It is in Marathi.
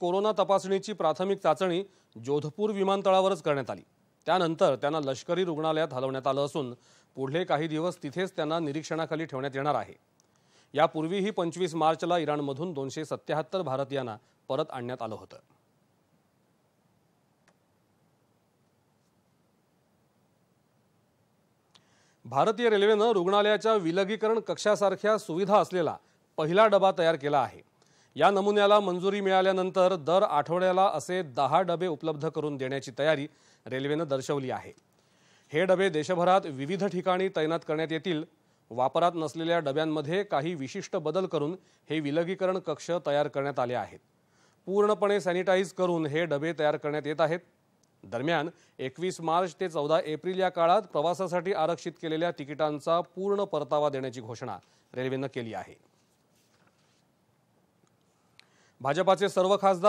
कोरोना तपासणीची प्राथमिक चाचणी जोधपूर विमानतळावरच करण्यात आली त्यानंतर त्यांना लष्करी रुग्णालयात हलवण्यात आलं असून पुढले काही दिवस तिथेच त्यांना निरीक्षणाखाली ठेवण्यात येणार आहे यापूर्वीही पंचवीस मार्चला इराणमधून दोनशे सत्याहत्तर भारतीयांना परत आणण्यात आलं होतं भारतीय रेल्वेनं रुग्णालयाच्या विलगीकरण कक्षासारख्या सुविधा असलेला पहिला डबा तयार केला आहे या नमुन्याला मंजुरी मिळाल्यानंतर दर आठवड्याला असे दहा डबे उपलब्ध करून देण्याची तयारी रेल्वेनं दर्शवली आहे हे डबे देशभरात विविध ठिकाणी तैनात करण्यात येतील वापरात नसलेल्या डब्यांमध्ये काही विशिष्ट बदल करून हे विलगीकरण कक्ष तयार करण्यात आले आहेत पूर्णपणे सॅनिटाईज करून हे डबे तयार करण्यात येत आहेत दरम्यान एकवीस मार्च ते चौदा एप्रिल या काळात प्रवासासाठी आरक्षित केलेल्या तिकिटांचा पूर्ण परतावा देण्याची घोषणा रेल्वेनं केली आहे भाजपाचे सर्व खासदार